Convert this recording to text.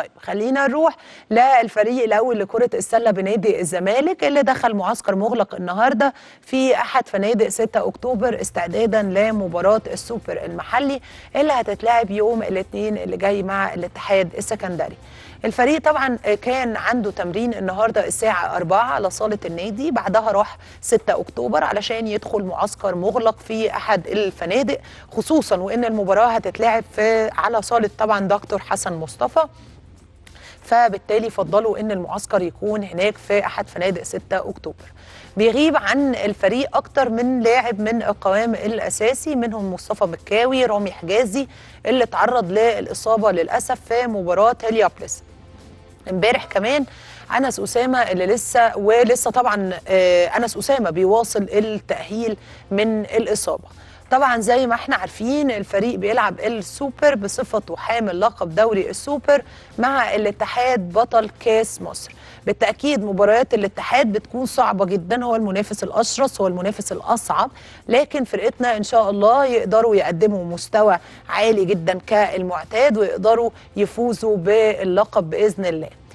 طيب خلينا نروح للفريق الاول لكره السله بنادي الزمالك اللي دخل معسكر مغلق النهارده في احد فنادق 6 اكتوبر استعدادا لمباراه السوبر المحلي اللي هتتلعب يوم الاثنين اللي جاي مع الاتحاد السكندري. الفريق طبعا كان عنده تمرين النهارده الساعه 4 على صاله النادي بعدها راح 6 اكتوبر علشان يدخل معسكر مغلق في احد الفنادق خصوصا وان المباراه هتتلعب في على صاله طبعا دكتور حسن مصطفى فبالتالي فضلوا ان المعسكر يكون هناك في احد فنادق 6 اكتوبر بيغيب عن الفريق اكتر من لاعب من القوام الاساسي منهم مصطفى مكاوي رامي حجازي اللي تعرض للاصابه للاسف في مباراه هليابلس امبارح كمان انس اسامه اللي لسه ولسه طبعا آه، انس اسامه بيواصل التاهيل من الاصابه طبعا زي ما احنا عارفين الفريق بيلعب السوبر بصفته حامل لقب دوري السوبر مع الاتحاد بطل كاس مصر بالتاكيد مباريات الاتحاد بتكون صعبه جدا هو المنافس الاشرس هو المنافس الاصعب لكن فرقتنا ان شاء الله يقدروا يقدموا مستوى عالي جدا كالمعتاد ويقدروا يفوزوا باللقب باذن الله